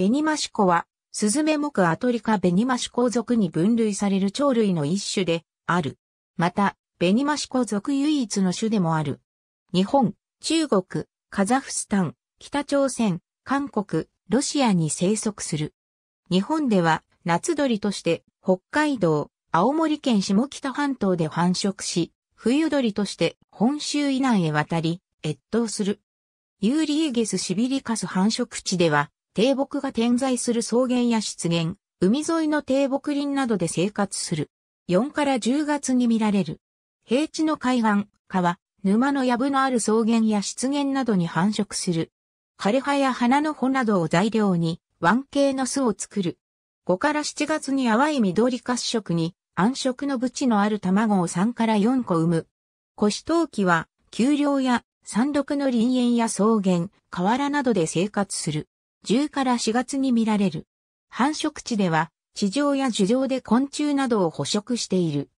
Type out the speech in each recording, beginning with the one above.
ベニマシコは、スズメ目アトリカベニマシコ属に分類される鳥類の一種である。また、ベニマシコ属唯一の種でもある。日本、中国、カザフスタン、北朝鮮、韓国、ロシアに生息する。日本では夏鳥として北海道、青森県下北半島で繁殖し、冬鳥として本州以南へ渡り、越冬する。ユーリエゲスシビリカス繁殖地では低木が点在する草原や湿原、海沿いの低木林などで生活する。4から10月に見られる。平地の海岸、川、沼の藪のある草原や湿原などに繁殖する。枯葉や花の穂などを材料に、湾系の巣を作る。5から7月に淡い緑褐色に、暗色のブチのある卵を3から4個産む。腰陶器は、丘陵や山麓の林園や草原、河原などで生活する。10から4月に見られる。繁殖地では、地上や樹上で昆虫などを捕食している。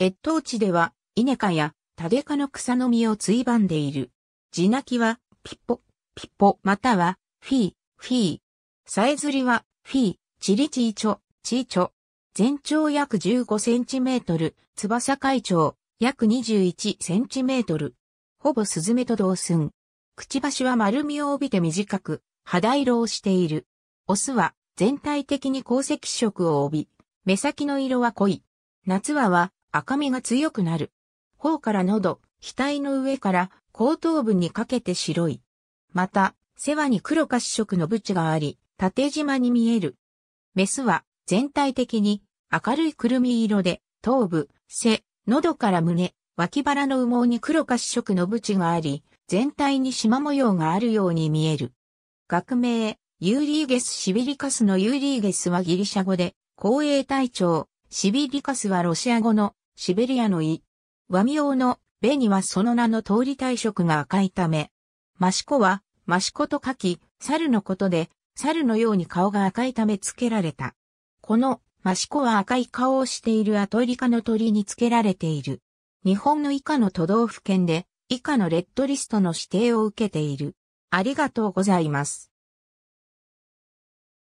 越冬地では、イネ科やタデ科の草の実をついばんでいる。地鳴きは、ピッポ、ピッポ、または、フィー、フィー。さえずりは、フィー、チリチーチョ、チーチョ。全長約15センチメートル、翼海長、約21センチメートル。ほぼスズメと同寸。くちばしは丸みを帯びて短く、肌色をしている。オスは全体的に鉱石色を帯び、目先の色は濃い。夏はは赤みが強くなる。頬から喉、額の上から後頭部にかけて白い。また、背話に黒か色のブチがあり、縦縞に見える。メスは全体的に明るいくるみ色で、頭部、背、喉から胸、脇腹の羽毛に黒か色のブチがあり、全体に縞模様があるように見える。学名、ユーリーゲス・シビリカスのユーリーゲスはギリシャ語で、公営隊長、シビリカスはロシア語のシベリアの意。和名のベにはその名の通り体色が赤いため、マシコは、マシコと書き、猿のことで、猿のように顔が赤いため付けられた。この、マシコは赤い顔をしているアトリカの鳥に付けられている。日本の以下の都道府県で、以下のレッドリストの指定を受けている。ありがとうございます。